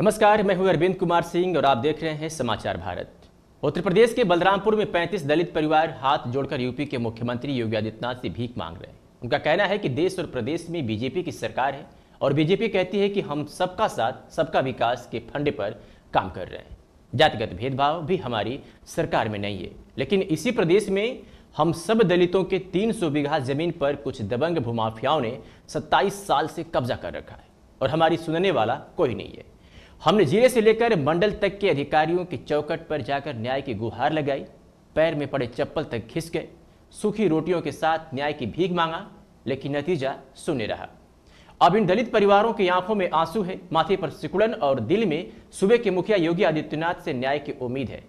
नमस्कार मैं हूं अरविंद कुमार सिंह और आप देख रहे हैं समाचार भारत उत्तर प्रदेश के बलरामपुर में 35 दलित परिवार हाथ जोड़कर यूपी के मुख्यमंत्री योगी आदित्यनाथ से भीख मांग रहे हैं उनका कहना है कि देश और प्रदेश में बीजेपी की सरकार है और बीजेपी कहती है कि हम सबका साथ सबका विकास के फंडे पर काम कर रहे हैं जातिगत भेदभाव भी हमारी सरकार में नहीं है लेकिन इसी प्रदेश में हम सब दलितों के 300 बीघा जमीन पर कुछ दबंग भूमाफियाओं ने 27 साल से कब्जा कर रखा है और हमारी सुनने वाला कोई नहीं है हमने जिले से लेकर मंडल तक के अधिकारियों की चौकट पर जाकर न्याय की गुहार लगाई पैर में पड़े चप्पल तक घिस गए सूखी रोटियों के साथ न्याय की भीख मांगा लेकिन नतीजा शून्य रहा अब इन दलित परिवारों की आंखों में आंसू है माथे पर सिकुड़न और दिल में सूबे के मुखिया योगी आदित्यनाथ से न्याय की उम्मीद है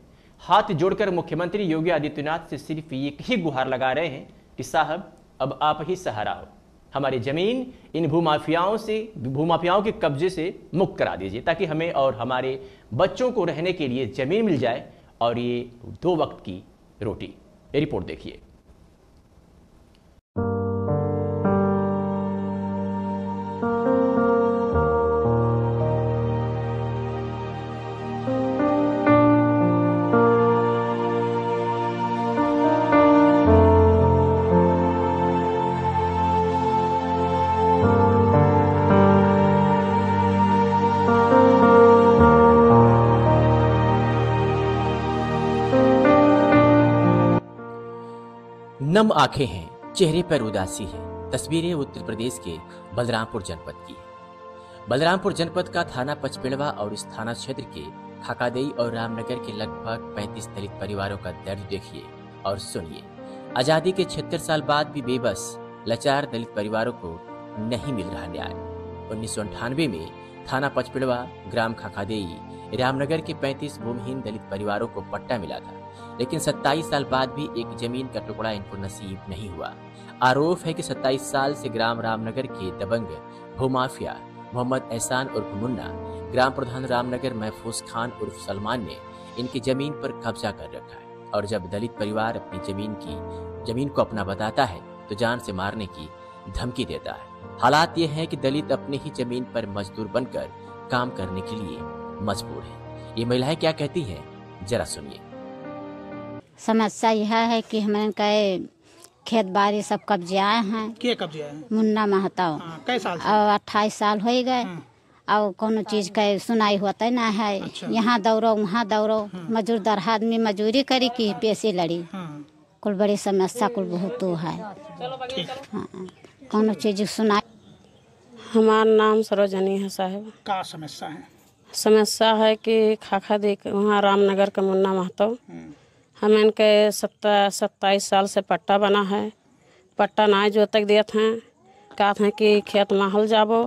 हाथ जोड़कर मुख्यमंत्री योगी आदित्यनाथ से सिर्फ एक ही गुहार लगा रहे हैं कि साहब अब आप ही सहारा हो हमारी ज़मीन इन भूमाफियाओं से भूमाफियाओं के कब्जे से मुक्त करा दीजिए ताकि हमें और हमारे बच्चों को रहने के लिए ज़मीन मिल जाए और ये दो वक्त की रोटी ये रिपोर्ट देखिए नम आंखें हैं चेहरे पर उदासी है तस्वीरें उत्तर प्रदेश के बलरामपुर जनपद की है बलरामपुर जनपद का थाना पचपेड़वा और इस थाना क्षेत्र के खाकादेई और रामनगर के लगभग 35 दलित परिवारों का दर्द देखिए और सुनिए आजादी के छिहत्तर साल बाद भी बेबस लाचार दलित परिवारों को नहीं मिल रहा न्याय उन्नीस में थाना पचपेड़वा ग्राम खाकादेई रामनगर के 35 भूमिहीन दलित परिवारों को पट्टा मिला था लेकिन 27 साल बाद भी एक जमीन का टुकड़ा इनको नसीब नहीं हुआ आरोप है कि 27 साल से ग्राम रामनगर के दबंग भूमाफिया मोहम्मद एहसान उर्फ मुन्ना ग्राम प्रधान रामनगर महफूज खान उर्फ सलमान ने इनकी जमीन पर कब्जा कर रखा है और जब दलित परिवार अपनी जमीन की जमीन को अपना बताता है तो जान से मारने की धमकी देता है हालात ये है कि दलित अपने ही जमीन पर मजदूर बनकर काम करने के लिए मजबूर है ये महिलाएं क्या कहती हैं जरा सुनिए समस्या यह है कि हमें कहे खेत बाड़ी सब कब्जियाए हैं के कब्जियाए हैं मुन्ना महताओ हाँ, साल और अट्ठाईस साल हो गए हाँ। और कोनो चीज का सुनाई होते ना है अच्छा। यहाँ दौड़ो वहाँ दौड़ो हाँ। मजूर दर आदमी मजूरी करी की पैसे लड़ी कुल बड़ी समस्या कुल बहुत है कौन कोनो चीज सुनाई हमारा नाम सरोजनी है साहब का समस्या है समस्या है कि खाखा देख वहाँ रामनगर का मुन्ना महतो हम इनके सत्ता सत्ताईस साल से पट्टा बना है पट्टा ना तक देते हैं कहा था कि खेत माहौल जाबो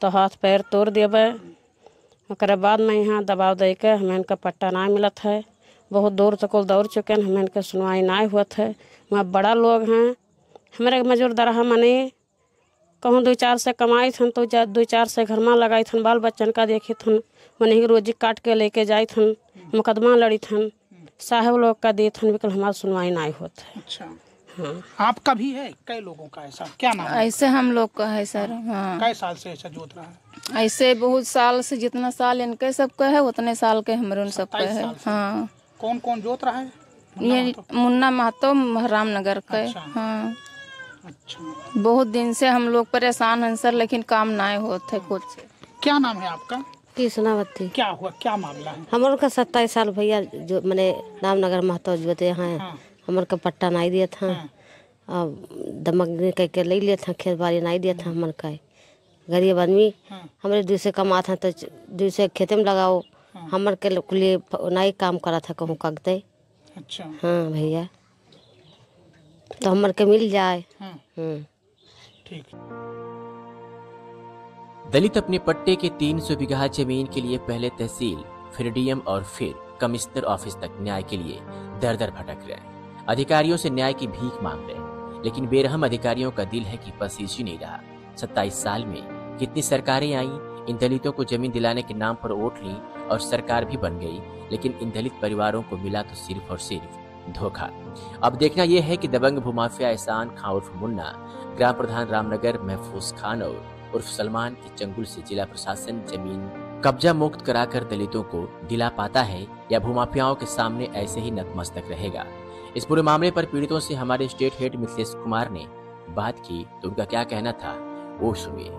तो हाथ पैर तोड़ देवे और बाद में यहाँ दबाव दे के हमें इनका पट्टा ना मिलत है बहुत दूर तक दौड़ चुके हैं हमें इनके सुनवाई ना हुआ है वहाँ बड़ा लोग हैं हमारे मजूर दरहा मनी कहूँ दो चार से कमाए थे तो दो चार से घर में लगाई थन बाल बच्चन का देखे थन वहीं रोजी काट के लेके जाए थन मुकदमा लड़ी थन साहब लोग का देत हन लेकिन हमारा सुनवाई नहीं होता है अच्छा हाँ। आपका भी है कई लोगों का ऐसा क्या नाम ऐसे हम लोग का है सर हाँ कई साल से ऐसा जोत रहा है ऐसे बहुत साल से जितना साल इनके सबका है उतने साल के हमारे उन सबका है हाँ कौन कौन जोत रहा है ये मुन्ना महतो रामनगर का अच्छा। हाँ अच्छा बहुत दिन से हम लोग परेशान हैं सर लेकिन काम ना होते कुछ क्या नाम है आपका बत्ती बताती बत्ती क्या हुआ क्या मामला है हमारे का सत्ताईस साल भैया जो मैंने रामनगर महतो जोते हैं हाँ।, हाँ। हमारे का पट्टा नहीं दिया हाँ। था हाँ। अब दमक कह के ले लिया था खेत बाड़ी नहीं दिया था हमारे का गरीब आदमी हमारे दूसरे कमा था तो दूसरे खेते में लगाओ हमारे के लिए नहीं काम करा था कहूँ कगते अच्छा हाँ भैया तो हमारे मिल जाए हम्म। ठीक दलित अपने पट्टे के 300 बीघा जमीन के लिए पहले तहसील फिर डीएम और फिर कमिश्नर ऑफिस तक न्याय के लिए दर दर भटक रहे अधिकारियों से न्याय की भीख मांग रहे लेकिन बेरहम अधिकारियों का दिल है कि बस इसी नहीं रहा सत्ताईस साल में कितनी सरकारें आई इन दलितों को जमीन दिलाने के नाम पर वोट ली और सरकार भी बन गई लेकिन इन दलित परिवारों को मिला तो सिर्फ और सिर्फ धोखा अब देखना यह है कि दबंग भूमाफिया एहसान खान उर्फ मुन्ना ग्राम प्रधान रामनगर महफूज खान और उर्फ सलमान के चंगुल से जिला प्रशासन जमीन कब्जा मुक्त कराकर दलितों को दिला पाता है या भूमाफियाओं के सामने ऐसे ही नतमस्तक रहेगा इस पूरे मामले पर पीड़ितों से हमारे स्टेट हेड मिथिलेश कुमार ने बात की तो उनका क्या कहना था वो सुनिए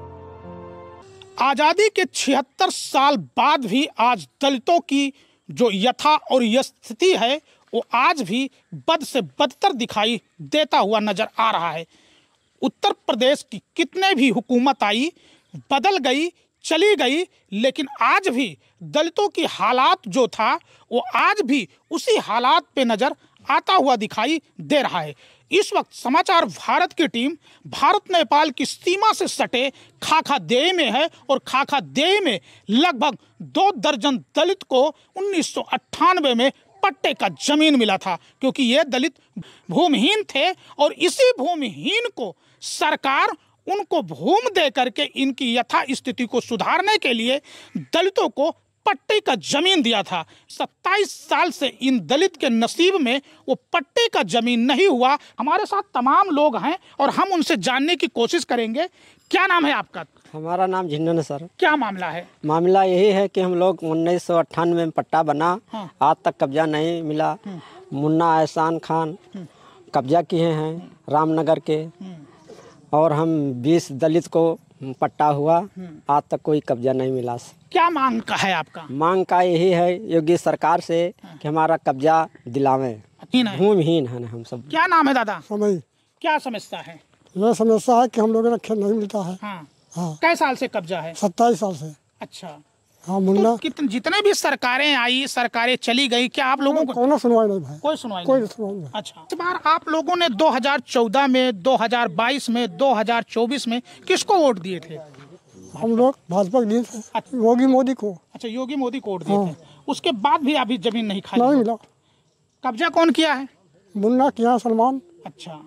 आजादी के 76 साल बाद भी आज दलितों की जो यथा और स्थिति है वो आज भी बद से बदतर दिखाई देता हुआ नजर आ रहा है उत्तर प्रदेश की कितने भी हुकूमत आई बदल गई चली गई लेकिन आज भी दलितों की हालात जो था वो आज भी उसी हालात पे नज़र आता हुआ दिखाई दे रहा है इस वक्त समाचार भारत की टीम भारत नेपाल की सीमा से सटे खाखा दे में है और खाखा दे में लगभग दो दर्जन दलित को उन्नीस में पट्टे का जमीन मिला था क्योंकि ये दलित भूमिहीन थे और इसी भूमिहीन को सरकार उनको भूम दे करके इनकी यथा स्थिति को सुधारने के लिए दलितों को पट्टी का जमीन दिया था 27 साल से इन दलित के नसीब में वो पट्टी का जमीन नहीं हुआ हमारे साथ तमाम लोग हैं और हम उनसे जानने की कोशिश करेंगे क्या नाम है आपका हमारा नाम झिन्न सर क्या मामला है मामला यही है कि हम लोग उन्नीस सौ में पट्टा बना हाँ। आज तक कब्जा नहीं मिला हाँ। मुन्ना एहसान खान हाँ। कब्जा किए हैं हाँ। रामनगर के और हम बीस दलित को पट्टा हुआ हम्म। आज तक कोई कब्जा नहीं मिला क्या मांग का है आपका मांग का यही है योगी सरकार से हाँ। कि हमारा कब्जा दिलावे भूमिहीन है हम सब क्या नाम है दादा समय क्या समस्या है यह समस्या है कि हम लोगों ने खेल नहीं मिलता है हाँ। हाँ। कई साल से कब्जा है सत्ताईस साल से अच्छा हाँ मुन्ना तो जितने भी सरकारें आई सरकारें चली गई क्या आप लोगों को कोई सुनवाई नहीं भाई कोई सुनवाई कोई सुनवाई नहीं अच्छा इस बार आप लोगों ने 2014 में 2022 में 2024 में किसको वोट दिए थे हम लोग भाजपा के अच्छा। योगी मोदी को अच्छा योगी मोदी को वोट दिए थे हाँ। उसके बाद भी अभी जमीन नहीं खाली मिला कब्जा कौन किया है मुन्ना किया सलमान अच्छा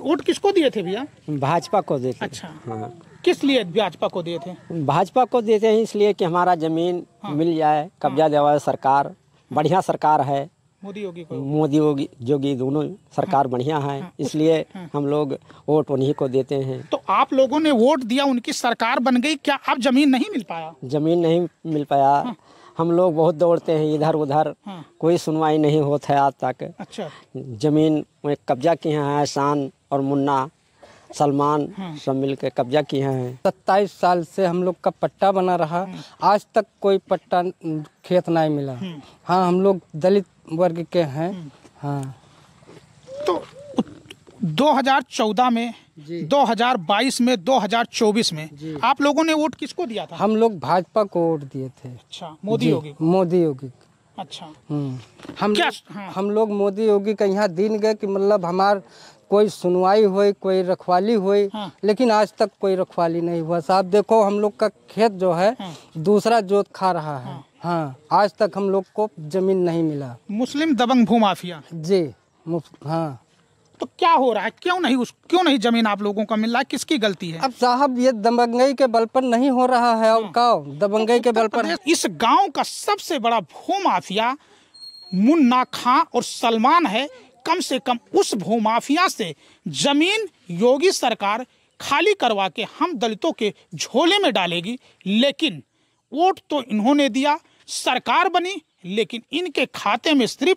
वोट किसको दिए थे भैया भाजपा को दिए अच्छा हाँ किस लिए भाजपा को दिए थे भाजपा को देते हैं इसलिए कि हमारा जमीन हाँ। मिल जाए हाँ। कब्जा देवा सरकार बढ़िया सरकार है मोदी योगी मोदी योगी जोगी दोनों सरकार हाँ। बढ़िया है हाँ। इसलिए हम लोग वोट उन्हीं को देते हैं तो आप लोगों ने वोट दिया उनकी सरकार बन गई क्या आप जमीन नहीं मिल पाया जमीन नहीं मिल पाया हम लोग बहुत दौड़ते हैं इधर उधर हाँ। कोई सुनवाई नहीं होता है आज तक अच्छा जमीन में कब्जा किए हैं शान और मुन्ना सलमान हम्म। सब मिल के कब्जा किए हैं सत्ताईस साल से हम लोग का पट्टा बना रहा हम्म। आज तक कोई पट्टा खेत नहीं मिला हम्म। हाँ हम लोग दलित वर्ग के हैं हाँ तो 2014 में 2022 में 2024 में आप लोगों ने वोट किसको दिया था हम लोग भाजपा को वोट दिए थे अच्छा मोदी योगी मोदी योगी अच्छा हम्म। हम क्या हाँ। हम लोग मोदी योगी का यहाँ दिन गए कि मतलब हमार कोई सुनवाई हुई कोई रखवाली हुई हाँ। लेकिन आज तक कोई रखवाली नहीं हुआ साहब देखो हम लोग का खेत जो है हाँ। दूसरा जोत खा रहा है हाँ।, हाँ आज तक हम लोग को जमीन नहीं मिला मुस्लिम दबंग भू माफिया जी हाँ तो क्या हो रहा है क्यों नहीं उस क्यों नहीं जमीन आप लोगों का मिल रहा है किसकी गलती है अब साहब ये दबंगई के बल पर नहीं हो रहा है अब गाँव दबंगई के बल पर इस गांव का सबसे बड़ा भूमाफिया मुन्ना खां और सलमान है कम से कम उस भूमाफिया से जमीन योगी सरकार खाली करवा के हम दलितों के झोले में डालेगी लेकिन वोट तो इन्होंने दिया सरकार बनी लेकिन इनके खाते में सिर्फ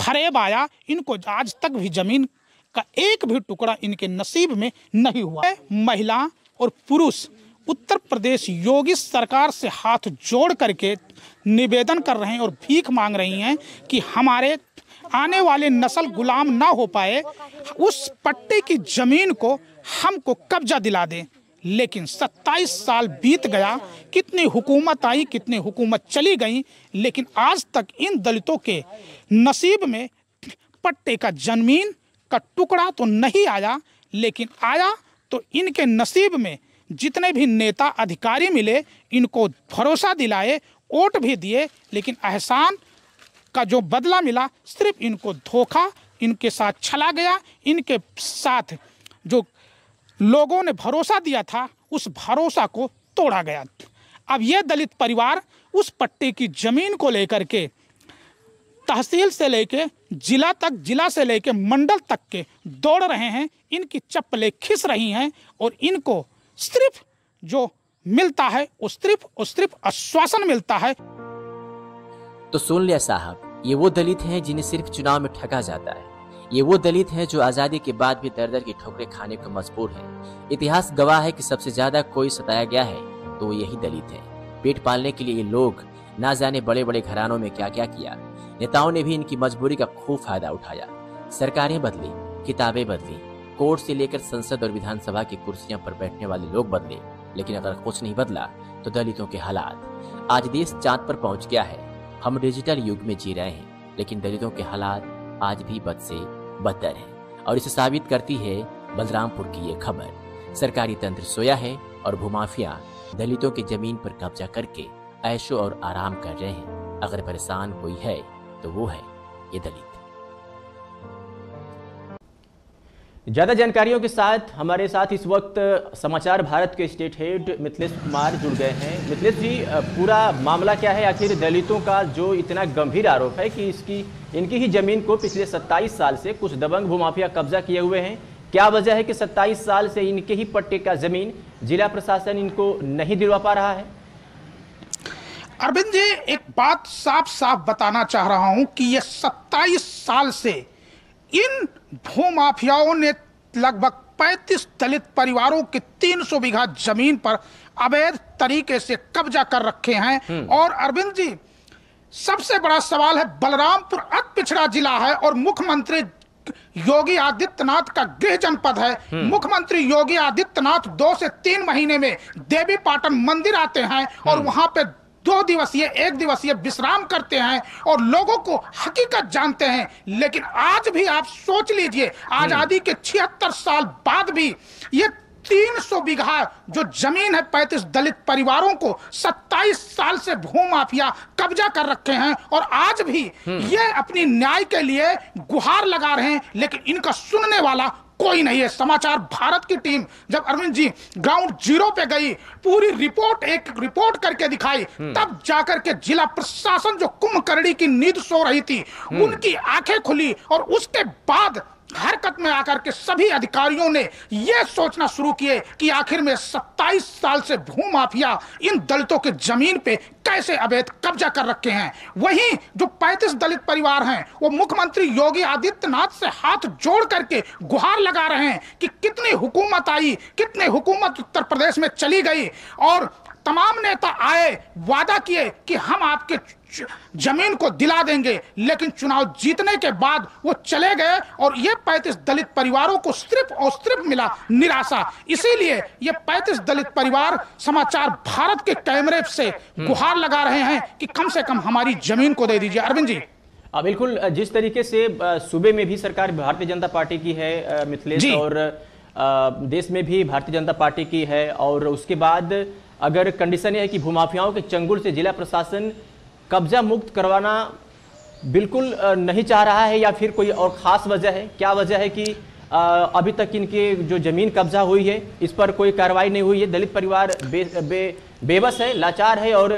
फरेब आया इनको आज तक भी जमीन का एक भी टुकड़ा इनके नसीब में नहीं हुआ महिला और पुरुष उत्तर प्रदेश योगी सरकार से हाथ जोड़ करके निवेदन कर रहे हैं और भीख मांग रही हैं कि हमारे आने वाले नस्ल गुलाम ना हो पाए उस पट्टे की ज़मीन को हमको कब्जा दिला दें लेकिन 27 साल बीत गया कितनी हुकूमत आई कितनी हुकूमत चली गई लेकिन आज तक इन दलितों के नसीब में पट्टे का जमीन का टुकड़ा तो नहीं आया लेकिन आया तो इनके नसीब में जितने भी नेता अधिकारी मिले इनको भरोसा दिलाए वोट भी दिए लेकिन एहसान का जो बदला मिला सिर्फ इनको धोखा इनके साथ छला गया इनके साथ जो लोगों ने भरोसा दिया था उस भरोसा को तोड़ा गया अब यह दलित परिवार उस पट्टे की ज़मीन को लेकर के तहसील से लेके जिला तक जिला से लेके मंडल तक के दौड़ रहे हैं इनकी चप्पलें खिस रही हैं और इनको सिर्फ जो मिलता है वो सिर्फ और सिर्फ आश्वासन मिलता है तो सुन लिया साहब ये वो दलित हैं जिन्हें सिर्फ चुनाव में ठगा जाता है ये वो दलित हैं जो आज़ादी के बाद भी दर दर की ठोकरें खाने को मजबूर हैं इतिहास गवाह है कि सबसे ज़्यादा कोई सताया गया है तो यही दलित हैं पेट पालने के लिए ये लोग ना जाने बड़े बड़े घरानों में क्या क्या किया नेताओं ने भी इनकी मजबूरी का खूब फायदा उठाया सरकारें बदली किताबें बदली कोर्ट से लेकर संसद और विधानसभा की कुर्सियां पर बैठने वाले लोग बदले लेकिन अगर कुछ नहीं बदला तो दलितों के हालात आज देश चांद पर पहुंच गया है हम डिजिटल युग में जी रहे हैं लेकिन दलितों के हालात आज भी बद से बदतर है और इसे साबित करती है बलरामपुर की ये खबर सरकारी तंत्र सोया है और भूमाफिया दलितों की जमीन पर कब्जा करके ऐशो और आराम कर रहे हैं अगर परेशान कोई है तो वो है ये दलित ज्यादा जानकारियों के साथ हमारे साथ इस वक्त समाचार भारत के स्टेट हेड मिथिलेश कुमार जुड़ गए हैं मिथिलेश जी पूरा मामला क्या है आखिर दलितों का जो इतना गंभीर आरोप है कि इसकी इनकी ही जमीन को पिछले 27 साल से कुछ दबंग भूमाफिया कब्जा किए हुए हैं क्या वजह है कि 27 साल से इनके ही पट्टे का जमीन जिला प्रशासन इनको नहीं दिलवा पा रहा है अरविंद जी एक बात साफ साफ बताना चाह रहा हूं कि ये 27 साल से इन भू माफियाओं ने लगभग 35 दलित परिवारों की 300 बीघा जमीन पर अवैध तरीके से कब्जा कर रखे हैं हम्म। और अरविंद जी सबसे बड़ा सवाल है बलरामपुर अत पिछड़ा जिला है और मुख्यमंत्री योगी आदित्यनाथ का गृह जनपद है हम्म। मुख्यमंत्री योगी आदित्यनाथ दो से तीन महीने में देवी पाटन मंदिर आते हैं और हम्म। वहां पे दो दिवसीय एक दिवसीय विश्राम करते हैं और लोगों को हकीकत जानते हैं लेकिन आज भी आप सोच लीजिए आजादी हम्म। के छिहत्तर साल बाद भी ये तीन सौ बीघा जो जमीन है पैतीस दलित परिवारों को सत्ताईस साल से भूमाफिया कब्जा कर रखे हैं और आज भी हम्म। ये अपनी न्याय के लिए गुहार लगा रहे हैं लेकिन इनका सुनने वाला कोई नहीं है समाचार भारत की टीम जब अरविंद जी ग्राउंड जीरो पे गई पूरी रिपोर्ट एक रिपोर्ट करके दिखाई हम्म। तब जाकर के जिला प्रशासन जो कुंभकर्णी की नींद सो रही थी हम्म। उनकी आंखें खुली और उसके बाद हरकत में आकर के सभी अधिकारियों ने यह सोचना शुरू किए कि आखिर में 27 साल से भू माफिया इन दलितों के जमीन पे कैसे अवैध कब्जा कर रखे हैं वहीं जो 35 दलित परिवार हैं वो मुख्यमंत्री योगी आदित्यनाथ से हाथ जोड़ करके गुहार लगा रहे हैं कि कितनी हुकूमत आई कितनी हुकूमत उत्तर प्रदेश में चली गई और तमाम नेता आए वादा किए कि हम आपके जमीन को दिला देंगे लेकिन चुनाव जीतने के बाद वो चले गए और ये पैंतीस दलित परिवारों को सिर्फ और सिर्फ मिला निराशा इसीलिए ये पैंतीस दलित परिवार समाचार भारत के कैमरे से हम्म। गुहार लगा रहे हैं कि कम से कम हमारी जमीन को दे दीजिए अरविंद जी बिल्कुल जिस तरीके से सूबे में भी सरकार भारतीय जनता पार्टी की है मिथिलेश और देश में भी भारतीय जनता पार्टी की है और उसके बाद अगर कंडीशन यह है कि भूमाफियाओं के चंगुल से जिला प्रशासन कब्जा मुक्त करवाना बिल्कुल नहीं चाह रहा है या फिर कोई और ख़ास वजह है क्या वजह है कि अभी तक इनकी जो ज़मीन कब्जा हुई है इस पर कोई कार्रवाई नहीं हुई है दलित परिवार बे, बे, बेबस है लाचार है और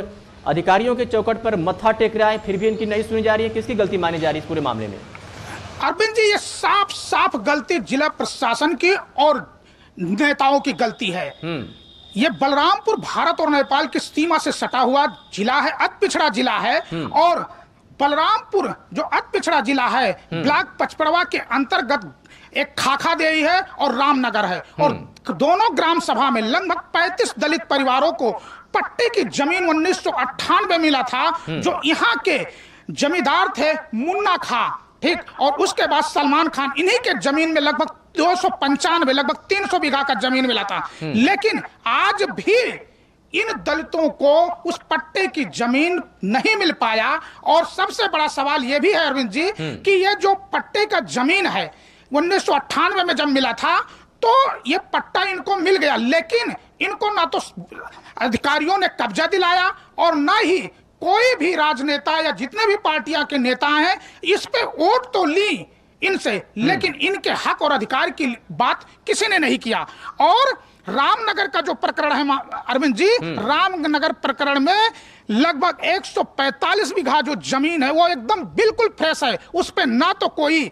अधिकारियों के चौकट पर मत्था टेक रहा है फिर भी इनकी नहीं सुनी जा रही है किसकी गलती मानी जा रही है इस पूरे मामले में अरविंद जी ये साफ साफ गलती जिला प्रशासन की और नेताओं की गलती है हम्म। ये बलरामपुर भारत और नेपाल की सीमा से सटा हुआ जिला है अत पिछड़ा जिला है हम्म। और बलरामपुर जो अत पिछड़ा जिला है हम्म। ब्लॉक पचपड़वा के अंतर्गत एक खाखा दे है और रामनगर है और हम्म। दोनों ग्राम सभा में लगभग 35 दलित परिवारों को पट्टे की जमीन उन्नीस में मिला था जो यहाँ के जमींदार थे मुन्ना खा ठीक और उसके बाद सलमान खान इन्हीं के जमीन में लगभग दो सौ पंचानवे लगभग तीन सौ बीघा का जमीन मिला था हम्म। लेकिन आज भी इन दलितों को उस पट्टे की जमीन नहीं मिल पाया और सबसे बड़ा सवाल यह भी है अरविंद जी हम्म। कि यह जो पट्टे का जमीन है उन्नीस में जब मिला था तो यह पट्टा इनको मिल गया लेकिन इनको ना तो अधिकारियों ने कब्जा दिलाया और ना ही कोई भी राजनेता या जितने भी पार्टियां के नेता हैं इस पे वोट तो ली इनसे लेकिन इनके हक और अधिकार की बात किसी ने नहीं किया और रामनगर का जो प्रकरण है अरविंद जी हम्म। रामनगर प्रकरण में लगभग 145 बीघा जो जमीन है वो एकदम बिल्कुल फ्रेश है उस पर ना तो कोई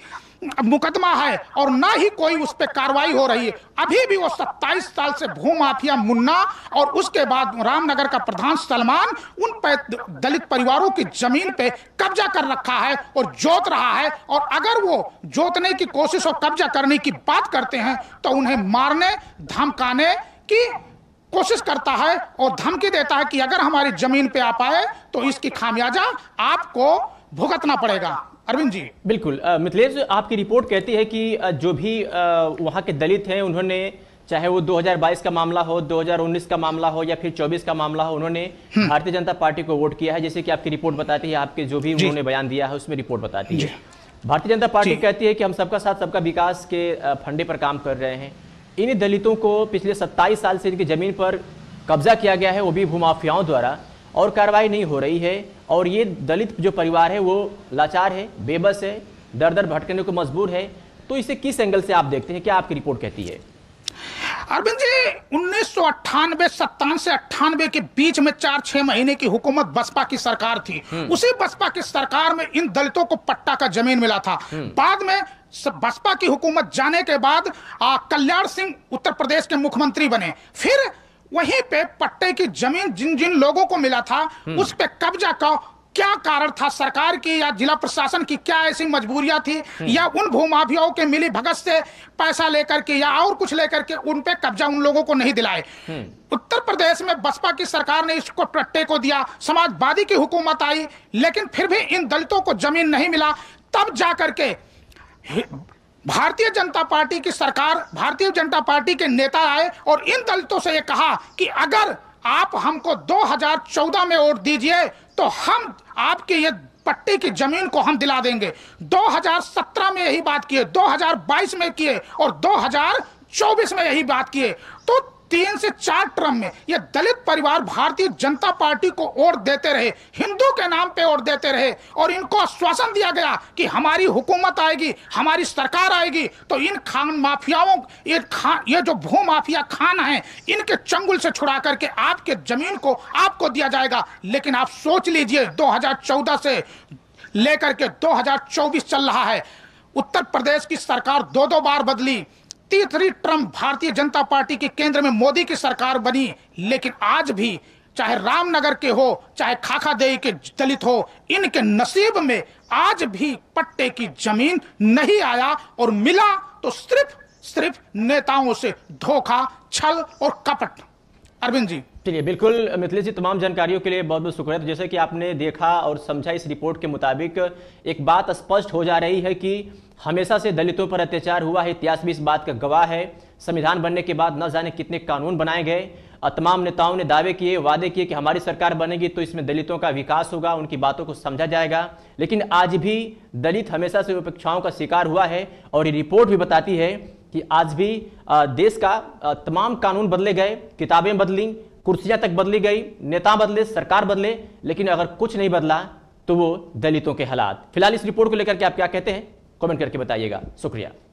मुकदमा है और ना ही कोई उस पर कार्रवाई हो रही है अभी भी वो 27 साल से भू माफिया मुन्ना और उसके बाद रामनगर का प्रधान सलमान उन पर दलित परिवारों की जमीन पे कब्जा कर रखा है और जोत रहा है और अगर वो जोतने की कोशिश और कब्जा करने की बात करते हैं तो उन्हें मारने धमकाने की कोशिश करता है और धमकी देता है कि अगर हमारी जमीन पे आप आए तो इसकी खामियाजा आपको भुगतना पड़ेगा अरविंद जी बिल्कुल मिथिलेश आपकी रिपोर्ट कहती है कि जो भी वहाँ के दलित हैं उन्होंने चाहे वो 2022 का मामला हो 2019 का मामला हो या फिर 24 का मामला हो उन्होंने हम्म। भारतीय जनता पार्टी को वोट किया है जैसे कि आपकी रिपोर्ट बताती है आपके जो भी उन्होंने बयान दिया है उसमें रिपोर्ट बताती है भारतीय जनता पार्टी कहती है कि हम सबका साथ सबका विकास के फंडे पर काम कर रहे हैं इन दलितों को पिछले सत्ताईस साल से इनकी जमीन पर कब्जा किया गया है वो भी भूमाफियाओं द्वारा और कार्रवाई नहीं हो रही है और ये दलित जो परिवार है वो लाचार है बेबस है दर दर भटकने को मजबूर है तो इसे किस एंगल से आप देखते हैं क्या आपकी रिपोर्ट कहती है अरविंद जी उन्नीस सौ अट्ठानवे सत्तावन से अट्ठानवे के बीच में चार छह महीने की हुकूमत बसपा की सरकार थी हम्म। उसी बसपा की सरकार में इन दलितों को पट्टा का जमीन मिला था हम्म। बाद में बसपा की हुकूमत जाने के बाद कल्याण सिंह उत्तर प्रदेश के मुख्यमंत्री बने फिर वहीं पे पट्टे की जमीन जिन जिन लोगों को मिला था हम्म। उस पे कब्जा का क्या कारण था सरकार की या जिला प्रशासन की क्या ऐसी मजबूरियां थी हम्म। या उन भूमाफियाओं के मिली भगत से पैसा लेकर के या और कुछ लेकर के उन पे कब्जा उन लोगों को नहीं दिलाए हम्म। उत्तर प्रदेश में बसपा की सरकार ने इसको पट्टे को दिया समाजवादी की हुकूमत आई लेकिन फिर भी इन दलितों को जमीन नहीं मिला तब जा करके भारतीय जनता पार्टी की सरकार भारतीय जनता पार्टी के नेता आए और इन दलितों से ये कहा कि अगर आप हमको 2014 में वोट दीजिए तो हम आपके ये पट्टी की जमीन को हम दिला देंगे 2017 में यही बात किए 2022 में किए और 2024 में यही बात किए तो तीन से चार टर्म में ये दलित परिवार भारतीय जनता पार्टी को वोट देते रहे हिंदू के नाम पे वोट देते रहे और इनको आश्वासन दिया गया कि हमारी हुकूमत आएगी हमारी सरकार आएगी तो इन खान माफियाओं ये खान ये जो भू माफिया खान हैं इनके चंगुल से छुड़ा करके आपके जमीन को आपको दिया जाएगा लेकिन आप सोच लीजिए दो से लेकर के दो चल रहा है उत्तर प्रदेश की सरकार दो दो बार बदली 53 ट्रंप भारतीय जनता पार्टी के केंद्र में मोदी की सरकार बनी लेकिन आज भी चाहे रामनगर के हो चाहे खाखा देवी के दलित हो इनके नसीब में आज भी पट्टे की जमीन नहीं आया और मिला तो सिर्फ सिर्फ नेताओं से धोखा छल और कपट अरविंद जी चलिए बिल्कुल मिथिलेश जी तमाम जानकारियों के लिए बहुत बहुत शुक्रिया तो जैसे कि आपने देखा और समझा इस रिपोर्ट के मुताबिक एक बात स्पष्ट हो जा रही है कि हमेशा से दलितों पर अत्याचार हुआ है इतिहास भी इस बात का गवाह है संविधान बनने के बाद न जाने कितने कानून बनाए गए तमाम नेताओं ने दावे किए वादे किए कि हमारी सरकार बनेगी तो इसमें दलितों का विकास होगा उनकी बातों को समझा जाएगा लेकिन आज भी दलित हमेशा से उपेक्षाओं का शिकार हुआ है और ये रिपोर्ट भी बताती है कि आज भी देश का तमाम कानून बदले गए किताबें बदली कुर्सियां तक बदली गई नेता बदले सरकार बदले लेकिन अगर कुछ नहीं बदला तो वो दलितों के हालात फिलहाल इस रिपोर्ट को लेकर के आप क्या कहते हैं कमेंट करके बताइएगा शुक्रिया